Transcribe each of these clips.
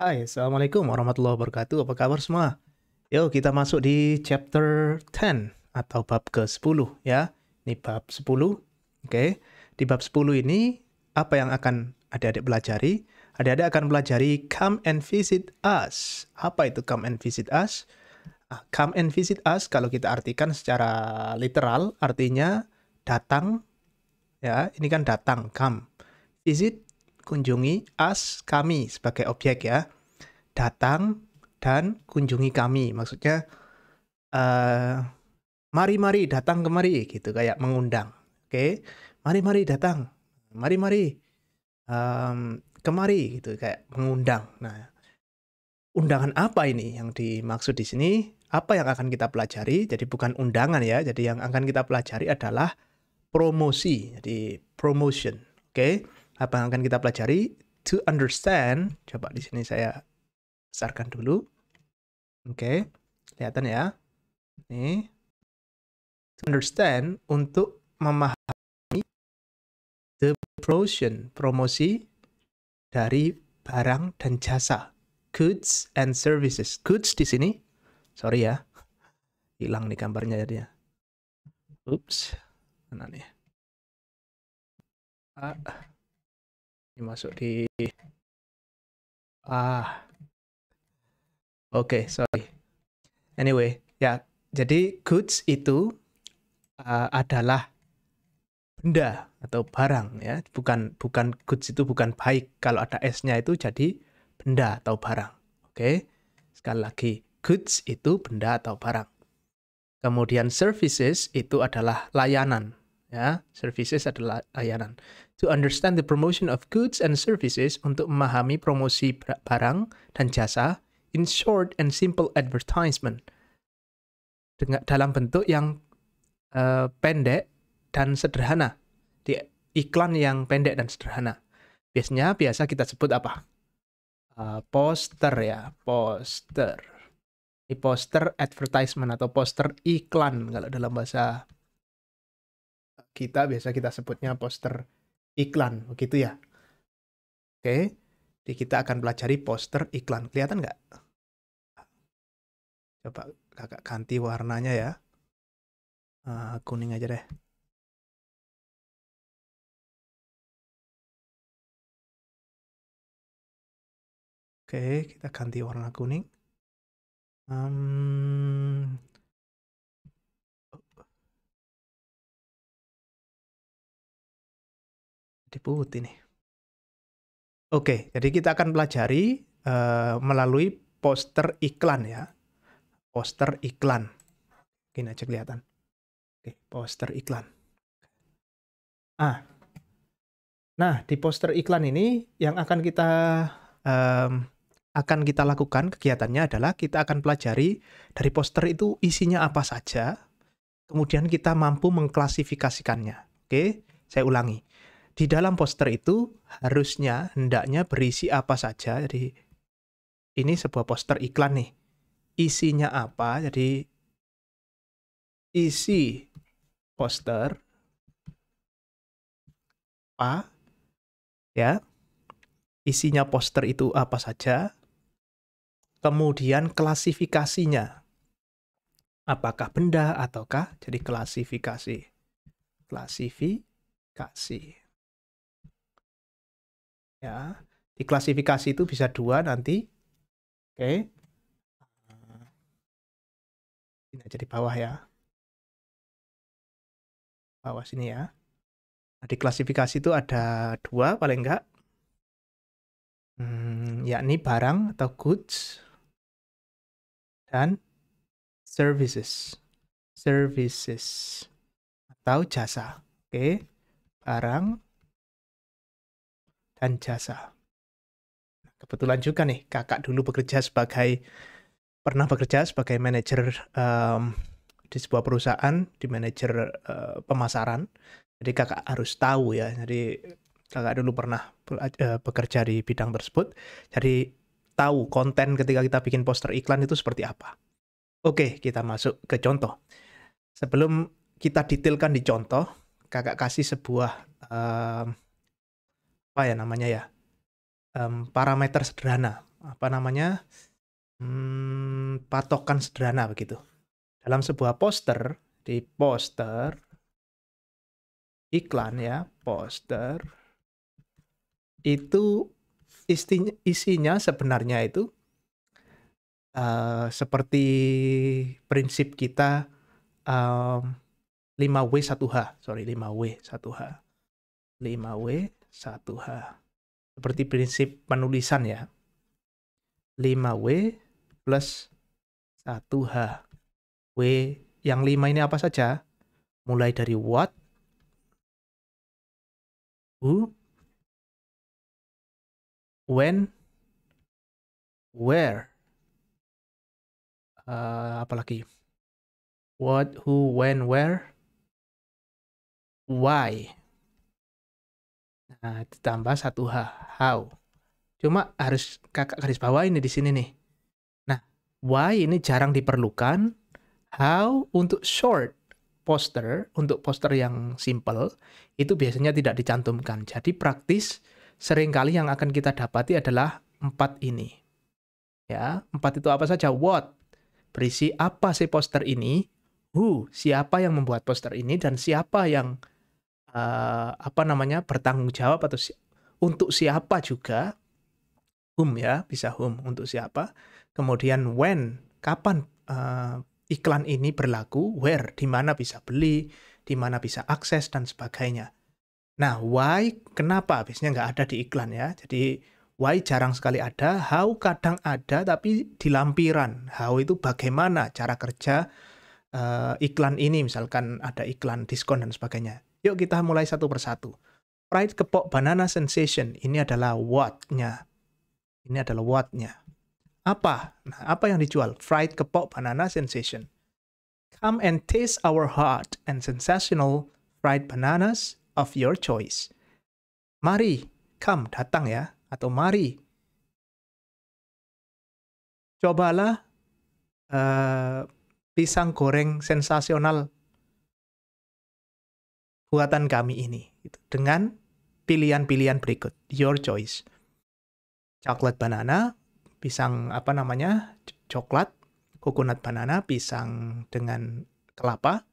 Hai, Assalamualaikum warahmatullahi wabarakatuh. Apa kabar semua? Yo, kita masuk di chapter 10 atau bab ke-10 ya. Ini bab 10. Oke. Okay. Di bab 10 ini apa yang akan adik-adik pelajari? Adik-adik akan pelajari come and visit us. Apa itu come and visit us? Ah, come and visit us kalau kita artikan secara literal artinya datang ya, ini kan datang, come. Visit kunjungi us kami sebagai objek ya. Datang dan kunjungi kami. Maksudnya eh, mari-mari uh, datang kemari gitu kayak mengundang. Oke. Okay? Mari-mari datang. Mari-mari um, kemari gitu kayak mengundang. Nah, undangan apa ini yang dimaksud di sini? Apa yang akan kita pelajari? Jadi bukan undangan ya. Jadi yang akan kita pelajari adalah promosi. Jadi promotion. Oke. Okay? apa yang akan kita pelajari to understand coba di sini saya besarkan dulu oke okay. kelihatan ya ini to understand untuk memahami the promotion promosi dari barang dan jasa goods and services goods di sini sorry ya hilang nih gambarnya jadinya oops mana nih ah. Ini masuk di ah oke okay, sorry anyway ya jadi goods itu uh, adalah benda atau barang ya bukan bukan goods itu bukan baik kalau ada s-nya itu jadi benda atau barang oke okay? sekali lagi goods itu benda atau barang kemudian services itu adalah layanan ya services adalah layanan to understand the promotion of goods and services untuk memahami promosi barang dan jasa in short and simple advertisement dengan dalam bentuk yang uh, pendek dan sederhana di iklan yang pendek dan sederhana biasanya biasa kita sebut apa uh, poster ya poster di poster advertisement atau poster iklan kalau dalam bahasa kita biasa kita sebutnya poster iklan, begitu oh ya. Oke, jadi kita akan pelajari poster iklan. Kelihatan nggak? Coba kakak ganti warnanya ya. Uh, kuning aja deh. Oke, kita ganti warna kuning. Mmm, deputi nih. Oke, jadi kita akan pelajari uh, melalui poster iklan ya. Poster iklan. Gini aja kelihatan. Oke, poster iklan. Ah. Nah, di poster iklan ini yang akan kita um, akan kita lakukan kegiatannya adalah kita akan pelajari dari poster itu isinya apa saja, kemudian kita mampu mengklasifikasikannya. Oke, saya ulangi di dalam poster itu harusnya hendaknya berisi apa saja. Jadi ini sebuah poster iklan nih. Isinya apa? Jadi isi poster apa ya. Isinya poster itu apa saja? Kemudian klasifikasinya. Apakah benda ataukah jadi klasifikasi. Klasifikasi ya di klasifikasi itu bisa dua nanti oke okay. ini aja di bawah ya bawah sini ya nah, klasifikasi itu ada dua paling enggak hmm, yakni barang atau goods dan services services atau jasa oke okay. barang dan jasa. Nah, kebetulan juga nih, kakak dulu bekerja sebagai pernah bekerja sebagai manajer um, di sebuah perusahaan, di manajer uh, pemasaran. Jadi kakak harus tahu ya. Jadi kakak dulu pernah eh, bekerja di bidang tersebut. Jadi tahu konten ketika kita bikin poster iklan itu seperti apa. Oke, kita masuk ke contoh. Sebelum kita detailkan di contoh, kakak kasih sebuah uh, apa ya namanya ya um, parameter sederhana apa namanya hmm, patokan sederhana begitu dalam sebuah poster di poster iklan ya poster itu istinya, isinya sebenarnya itu uh, seperti prinsip kita um, 5W 1H sorry 5W 1H 5W satu h Seperti prinsip penulisan ya. 5W plus 1H. W yang 5 ini apa saja? Mulai dari what, who, when, where. Uh, eh, apalagi? What, who, when, where, why. Nah, ditambah satu H, how. Cuma harus kakak garis bawah ini di sini nih. Nah, why ini jarang diperlukan, how untuk short poster, untuk poster yang simple, itu biasanya tidak dicantumkan. Jadi praktis seringkali yang akan kita dapati adalah empat ini. Ya, empat itu apa saja? What, berisi apa sih poster ini, who, siapa yang membuat poster ini, dan siapa yang uh, apa namanya bertanggung jawab atau si untuk siapa juga whom ya bisa whom untuk siapa kemudian when kapan uh, iklan ini berlaku where di mana bisa beli di mana bisa akses dan sebagainya nah why kenapa biasanya nggak ada di iklan ya jadi why jarang sekali ada how kadang ada tapi di lampiran how itu bagaimana cara kerja uh, iklan ini misalkan ada iklan diskon dan sebagainya Yuk kita mulai satu persatu. Pride kepok banana sensation. Ini adalah what-nya. Ini adalah what-nya. Apa? Nah, apa yang dijual? Fried kepok banana sensation. Come and taste our hot and sensational fried bananas of your choice. Mari, come, datang ya. Atau mari. Cobalah uh, pisang goreng sensasional kekuatan kami ini gitu. dengan pilihan-pilihan berikut your choice coklat banana pisang apa namanya coklat coconut banana pisang dengan kelapa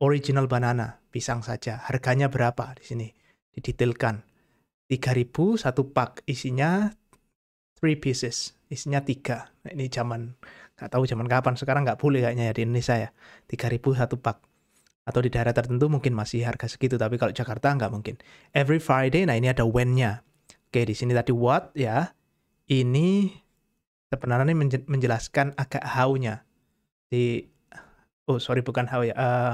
original banana pisang saja harganya berapa di sini didetailkan 3000 satu pak isinya three pieces isinya tiga nah, ini zaman nggak tahu zaman kapan sekarang nggak boleh kayaknya ya di Indonesia ya 3000 satu pak atau di daerah tertentu mungkin masih harga segitu tapi kalau Jakarta nggak mungkin every Friday nah ini ada when-nya oke di sini tadi what ya ini sebenarnya ini menjelaskan agak how-nya di oh sorry bukan how ya uh,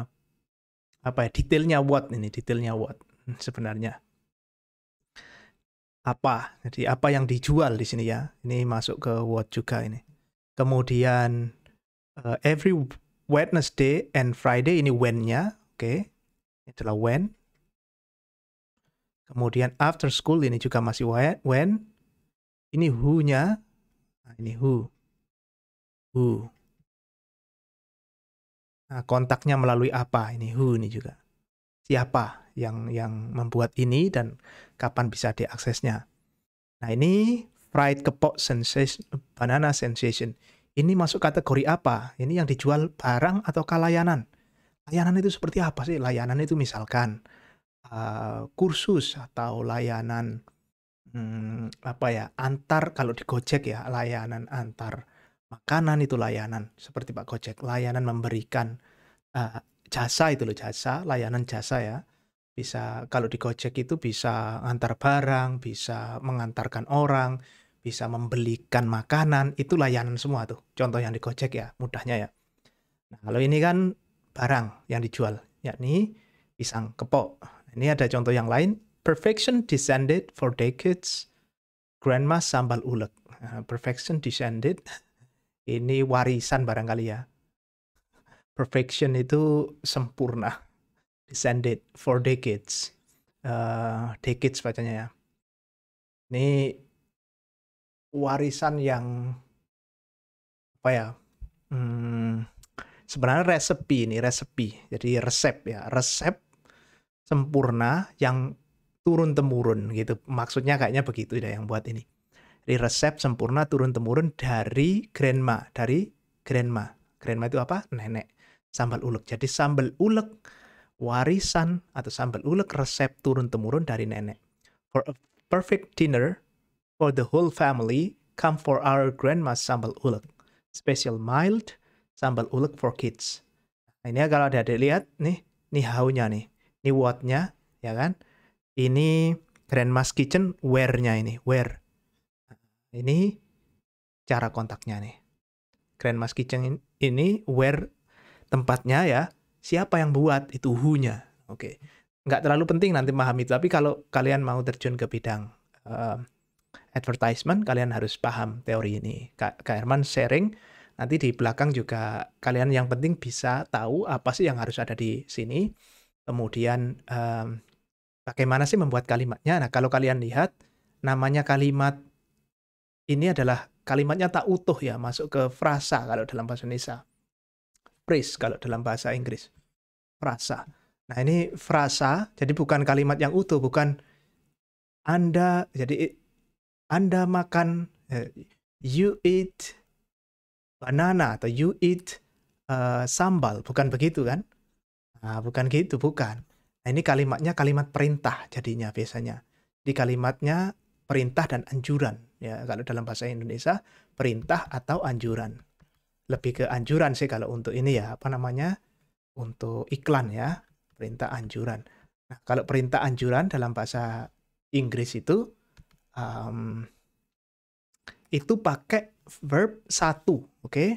apa ya detailnya what ini detailnya what sebenarnya apa jadi apa yang dijual di sini ya ini masuk ke what juga ini kemudian uh, every Wednesday and Friday ini when-nya, oke. Okay. adalah when. Kemudian after school ini juga masih when. Ini who-nya. Nah, ini who. Who. Nah, kontaknya melalui apa? Ini who ini juga. Siapa yang yang membuat ini dan kapan bisa diaksesnya. Nah, ini fried kepok sensation banana sensation ini masuk kategori apa? Ini yang dijual barang atau layanan? Layanan itu seperti apa sih? Layanan itu misalkan uh, kursus atau layanan hmm, apa ya? Antar kalau di Gojek ya, layanan antar makanan itu layanan seperti Pak Gojek, layanan memberikan uh, jasa itu loh jasa, layanan jasa ya. Bisa kalau di Gojek itu bisa antar barang, bisa mengantarkan orang, bisa membelikan makanan, itu layanan semua tuh. Contoh yang di Gojek ya, mudahnya ya. Nah, kalau ini kan barang yang dijual, yakni pisang kepok. Ini ada contoh yang lain, perfection descended for decades, grandma sambal ulek. Nah, perfection descended, ini warisan barangkali ya. Perfection itu sempurna. Descended for decades. Uh, decades bacanya ya. Ini warisan yang apa ya? Hmm, sebenarnya resepi ini resepi. Jadi resep ya, resep sempurna yang turun temurun gitu. Maksudnya kayaknya begitu ya yang buat ini. Jadi resep sempurna turun temurun dari grandma, dari grandma. Grandma itu apa? Nenek. Sambal ulek. Jadi sambal ulek warisan atau sambal ulek resep turun temurun dari nenek. For a perfect dinner, for the whole family come for our grandma's sambal ulek. Special mild sambal ulek for kids. Nah, ini kalau ada dilihat nih, nih haunya nih. Ini wattnya, ya kan? Ini grandma's kitchen where-nya ini, where. Nah, ini cara kontaknya nih. Grandma's kitchen ini where tempatnya ya. Siapa yang buat itu who-nya. Oke. Okay. Nggak terlalu penting nanti memahami, tapi kalau kalian mau terjun ke bidang uh, advertisement, kalian harus paham teori ini. Kak, Herman sharing, nanti di belakang juga kalian yang penting bisa tahu apa sih yang harus ada di sini. Kemudian um, bagaimana sih membuat kalimatnya. Nah kalau kalian lihat, namanya kalimat ini adalah kalimatnya tak utuh ya, masuk ke frasa kalau dalam bahasa Indonesia. Phrase kalau dalam bahasa Inggris. Frasa. Nah ini frasa, jadi bukan kalimat yang utuh, bukan Anda, jadi anda makan uh, you eat banana atau you eat uh, sambal, bukan begitu kan? Nah, bukan gitu, bukan. Nah, ini kalimatnya kalimat perintah jadinya biasanya. Di kalimatnya perintah dan anjuran ya kalau dalam bahasa Indonesia perintah atau anjuran. Lebih ke anjuran sih kalau untuk ini ya, apa namanya? untuk iklan ya, perintah anjuran. Nah, kalau perintah anjuran dalam bahasa Inggris itu um, itu pakai verb satu, oke? Okay?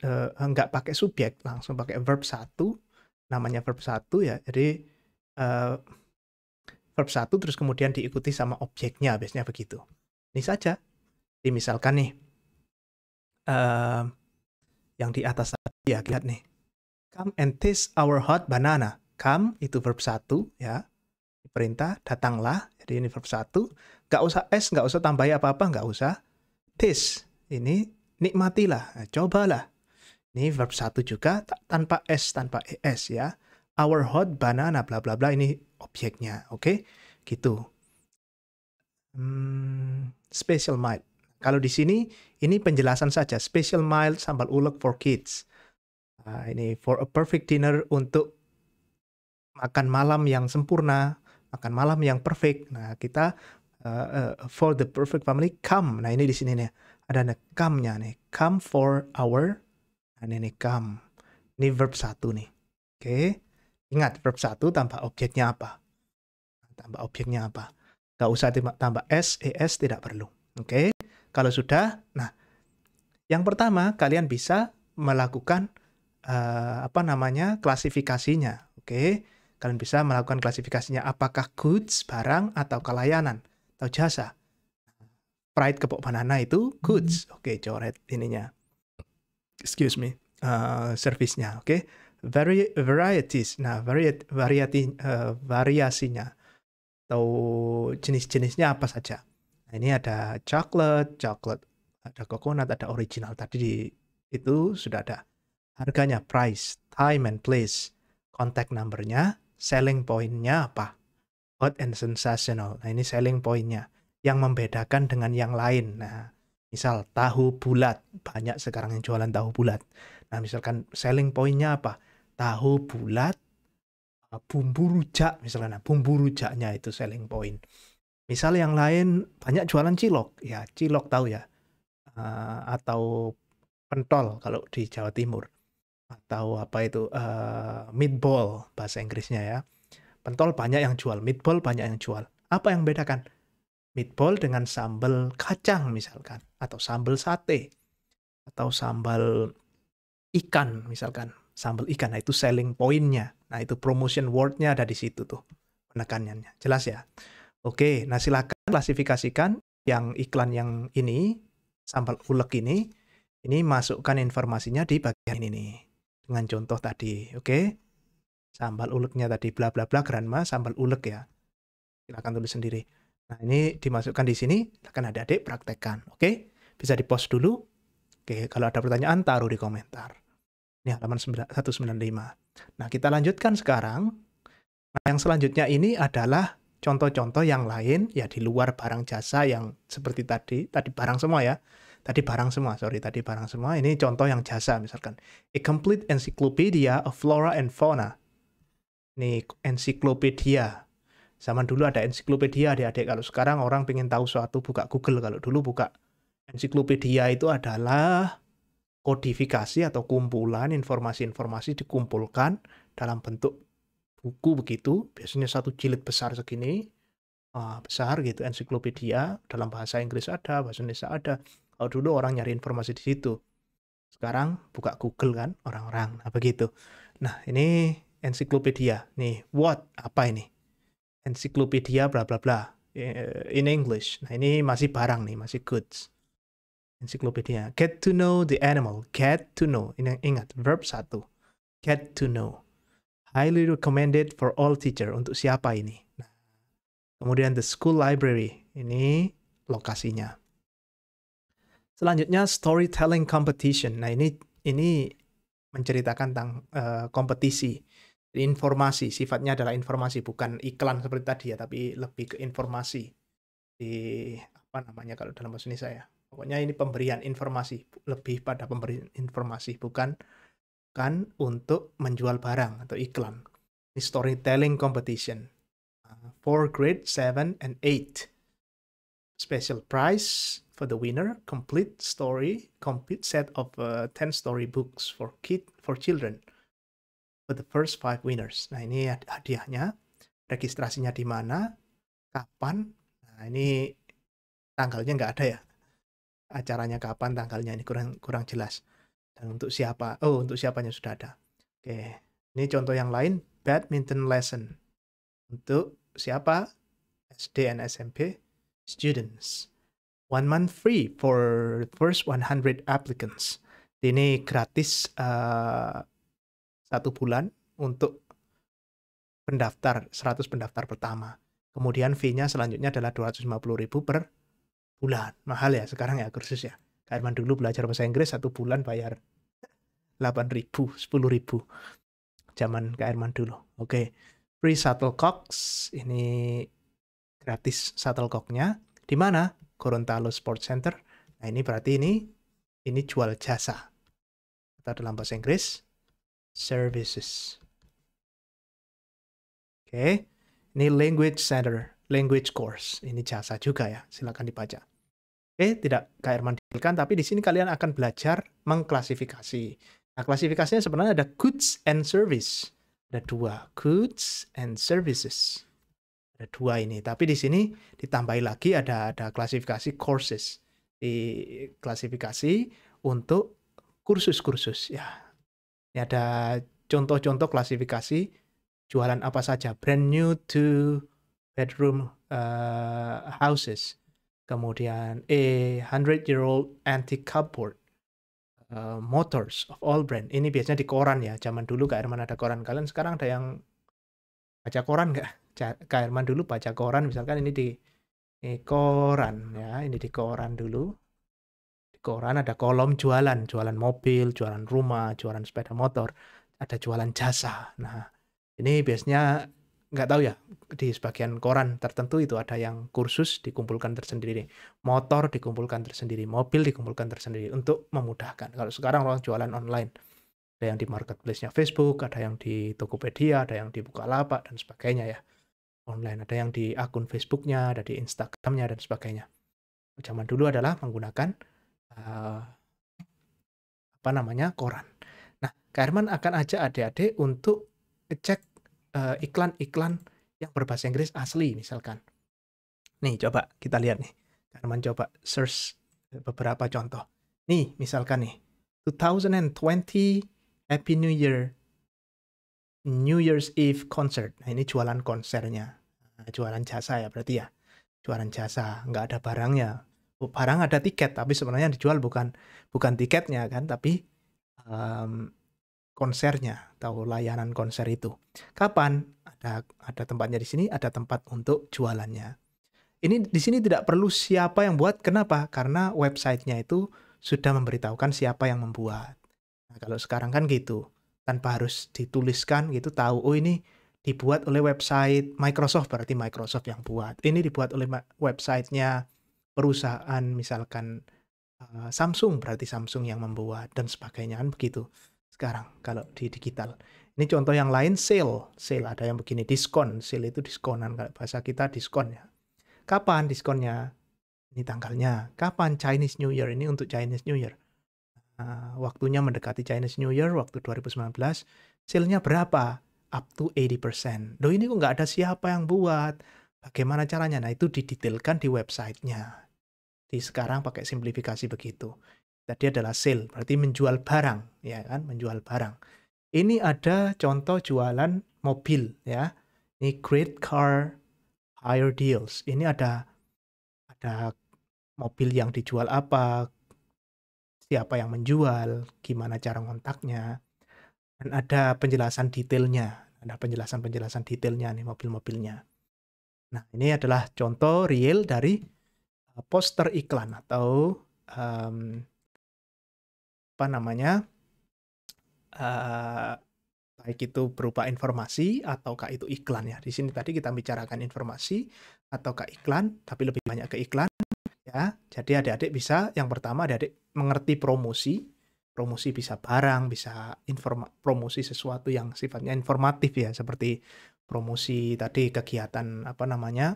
Uh, eh, eh, nggak pakai subjek, langsung pakai verb satu. Namanya verb satu ya. Jadi uh, verb satu terus kemudian diikuti sama objeknya, biasanya begitu. Ini saja. Jadi misalkan nih uh, yang di atas tadi ya lihat nih. Come and taste our hot banana. Come itu verb satu ya. Perintah datanglah. Jadi ini verb satu nggak usah es, nggak usah tambahi apa-apa, nggak usah. This, ini nikmatilah, nah, cobalah. Ini verb satu juga tanpa es, tanpa es ya. Our hot banana bla bla bla ini objeknya, oke? Okay? Gitu. Hmm, special mild. Kalau di sini ini penjelasan saja. Special mild sambal ulek for kids. Nah, ini for a perfect dinner untuk makan malam yang sempurna, makan malam yang perfect. Nah, kita uh, for the perfect family come. Nah ini di sini nih ada nih come-nya nih. Come for our. Nah ini come. Ini verb satu nih. Oke. Okay. Ingat verb satu tambah objeknya apa? Tambah objeknya apa? Gak usah tambah s, es eh, tidak perlu. Oke. Okay. Kalau sudah, nah yang pertama kalian bisa melakukan uh, apa namanya klasifikasinya. Oke. Okay. Kalian bisa melakukan klasifikasinya apakah goods, barang, atau kelayanan atau jasa. Pride kepok banana itu goods, hmm. oke okay, coret ininya. Excuse me, uh, servicenya, oke. Okay? varieties, nah variet variati uh, variasinya atau jenis-jenisnya apa saja. Nah, ini ada coklat, coklat, ada coconut, ada original tadi di itu sudah ada. Harganya, price, time and place, contact number-nya, selling point-nya apa hot and sensational. Nah, ini selling pointnya yang membedakan dengan yang lain. Nah, misal tahu bulat, banyak sekarang yang jualan tahu bulat. Nah, misalkan selling pointnya apa? Tahu bulat, eh, bumbu rujak misalnya. Nah, bumbu rujaknya itu selling point. Misal yang lain banyak jualan cilok, ya cilok tahu ya, uh, atau pentol kalau di Jawa Timur, atau apa itu uh, meatball bahasa Inggrisnya ya Pentol banyak yang jual, meatball banyak yang jual. Apa yang bedakan? Meatball dengan sambal kacang misalkan, atau sambal sate, atau sambal ikan misalkan. Sambal ikan, nah itu selling pointnya. Nah itu promotion wordnya ada di situ tuh, penekannya. Jelas ya? Oke, nah silakan klasifikasikan yang iklan yang ini, sambal ulek ini, ini masukkan informasinya di bagian ini nih, dengan contoh tadi, oke? Okay? sambal uleknya tadi bla bla bla grandma sambal ulek ya silahkan tulis sendiri nah ini dimasukkan di sini akan ada adik praktekkan oke bisa di post dulu oke kalau ada pertanyaan taruh di komentar ini halaman 195 nah kita lanjutkan sekarang nah yang selanjutnya ini adalah contoh-contoh yang lain ya di luar barang jasa yang seperti tadi tadi barang semua ya tadi barang semua sorry tadi barang semua ini contoh yang jasa misalkan a complete encyclopedia of flora and fauna nih ensiklopedia. Zaman dulu ada ensiklopedia adik-adik. Kalau sekarang orang pengen tahu suatu buka Google. Kalau dulu buka ensiklopedia itu adalah kodifikasi atau kumpulan informasi-informasi dikumpulkan dalam bentuk buku begitu. Biasanya satu jilid besar segini. Ah, besar gitu ensiklopedia dalam bahasa Inggris ada, bahasa Indonesia ada. Kalau dulu orang nyari informasi di situ. Sekarang buka Google kan orang-orang. Nah, begitu. Nah, ini ensiklopedia. Nih, what apa ini? Ensiklopedia bla bla bla eh, in English. Nah, ini masih barang nih, masih goods. Ensiklopedia. Get to know the animal. Get to know. Ini ingat verb satu. Get to know. Highly recommended for all teacher. Untuk siapa ini? Nah, kemudian the school library. Ini lokasinya. Selanjutnya storytelling competition. Nah, ini ini menceritakan tentang uh, eh, kompetisi informasi, sifatnya adalah informasi bukan iklan seperti tadi ya, tapi lebih ke informasi di apa namanya kalau dalam bahasa Indonesia ya. Pokoknya ini pemberian informasi, lebih pada pemberian informasi bukan kan untuk menjual barang atau iklan. Ini storytelling competition. Uh, for grade 7 and 8. Special prize for the winner, complete story, complete set of uh, 10 story books for kid for children. For the first five winners. Nah, ini hadiahnya. Registrasinya di mana? Kapan? Nah, ini tanggalnya nggak ada ya. Acaranya kapan, tanggalnya ini kurang kurang jelas. Dan untuk siapa? Oh, untuk siapanya sudah ada. Oke. Ini contoh yang lain, badminton lesson. Untuk siapa? SD and SMP students. One month free for the first 100 applicants. Ini gratis uh, satu bulan untuk pendaftar 100 pendaftar pertama. Kemudian fee-nya selanjutnya adalah 250.000 per bulan. Mahal ya sekarang ya kursus ya. Kairman dulu belajar bahasa Inggris satu bulan bayar 8.000, 10.000. Zaman Kak Herman dulu. Oke. Okay. Free shuttlecock ini gratis shuttlecocknya di mana? Gorontalo Sports Center. Nah, ini berarti ini ini jual jasa. Kita dalam bahasa Inggris services. Oke, okay. ini language center, language course. Ini jasa juga ya, silahkan dibaca. Oke, okay, tidak KR mandirikan, tapi di sini kalian akan belajar mengklasifikasi. Nah, klasifikasinya sebenarnya ada goods and service. Ada dua, goods and services. Ada dua ini, tapi di sini ditambahi lagi ada ada klasifikasi courses. Di klasifikasi untuk kursus-kursus ya ini ada contoh-contoh klasifikasi jualan apa saja. Brand new to bedroom uh, houses. Kemudian a hundred year old antique cupboard. Uh, eh, motors of all brand. Ini biasanya di koran ya. Zaman dulu Kak Herman ada koran. Kalian sekarang ada yang baca koran nggak? Kak Herman dulu baca koran. Misalkan ini di ini koran ya. Ini di koran dulu koran ada kolom jualan, jualan mobil, jualan rumah, jualan sepeda motor, ada jualan jasa. Nah, ini biasanya nggak tahu ya di sebagian koran tertentu itu ada yang kursus dikumpulkan tersendiri motor dikumpulkan tersendiri mobil dikumpulkan tersendiri untuk memudahkan kalau sekarang orang jualan online ada yang di marketplace-nya Facebook ada yang di Tokopedia ada yang di Bukalapak dan sebagainya ya online ada yang di akun Facebooknya ada di Instagramnya dan sebagainya zaman dulu adalah menggunakan uh, apa namanya koran. Nah, Kak akan ajak adik-adik untuk cek iklan eh, iklan-iklan yang berbahasa Inggris asli misalkan. Nih, coba kita lihat nih. Kak coba search beberapa contoh. Nih, misalkan nih. 2020 Happy New Year New Year's Eve concert. Nah, ini jualan konsernya. Jualan jasa ya berarti ya. Jualan jasa, nggak ada barangnya barang ada tiket tapi sebenarnya dijual bukan bukan tiketnya kan tapi um, konsernya atau layanan konser itu kapan ada ada tempatnya di sini ada tempat untuk jualannya ini di sini tidak perlu siapa yang buat kenapa karena websitenya itu sudah memberitahukan siapa yang membuat nah, kalau sekarang kan gitu tanpa harus dituliskan gitu tahu oh ini dibuat oleh website Microsoft berarti Microsoft yang buat ini dibuat oleh websitenya perusahaan misalkan uh, Samsung berarti Samsung yang membuat dan sebagainya kan begitu sekarang kalau di digital. Ini contoh yang lain sale, sale ada yang begini diskon, sale itu diskonan kalau bahasa kita diskon ya. Kapan diskonnya? Ini tanggalnya. Kapan Chinese New Year? Ini untuk Chinese New Year. Uh, waktunya mendekati Chinese New Year waktu 2019 sale-nya berapa up to 80% Loh ini kok nggak ada siapa yang buat bagaimana caranya nah itu didetailkan di websitenya di sekarang pakai simplifikasi begitu. Tadi adalah sale, berarti menjual barang, ya kan, menjual barang. Ini ada contoh jualan mobil, ya. Ini great car hire deals. Ini ada ada mobil yang dijual apa, siapa yang menjual, gimana cara kontaknya, dan ada penjelasan detailnya, ada penjelasan-penjelasan detailnya nih mobil-mobilnya. Nah, ini adalah contoh real dari Eh, poster iklan atau um, apa namanya uh, baik itu berupa informasi ataukah itu iklan ya di sini tadi kita bicarakan informasi ataukah iklan tapi lebih banyak ke iklan ya jadi adik-adik bisa yang pertama adik-adik mengerti promosi promosi bisa barang bisa informa promosi sesuatu yang sifatnya informatif ya seperti promosi tadi kegiatan apa namanya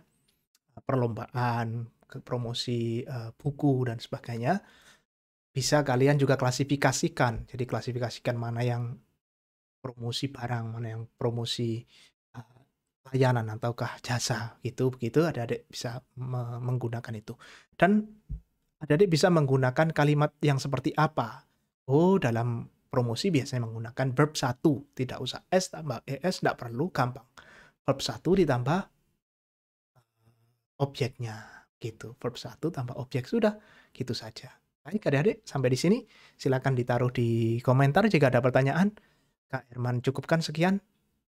perlombaan promosi uh, buku dan sebagainya bisa kalian juga klasifikasikan jadi klasifikasikan mana yang promosi barang mana yang promosi uh, layanan ataukah jasa gitu begitu ada adik bisa me menggunakan itu dan ada adik bisa menggunakan kalimat yang seperti apa oh dalam promosi biasanya menggunakan verb satu tidak usah s tambah es tidak perlu gampang verb satu ditambah eh, objeknya Gitu, verb satu tambah objek sudah, gitu saja. Baik adik-adik, sampai di sini. silakan ditaruh di komentar jika ada pertanyaan. Kak Herman cukupkan sekian.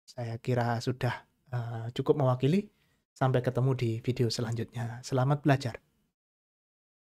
Saya kira sudah uh, cukup mewakili. Sampai ketemu di video selanjutnya. Selamat belajar.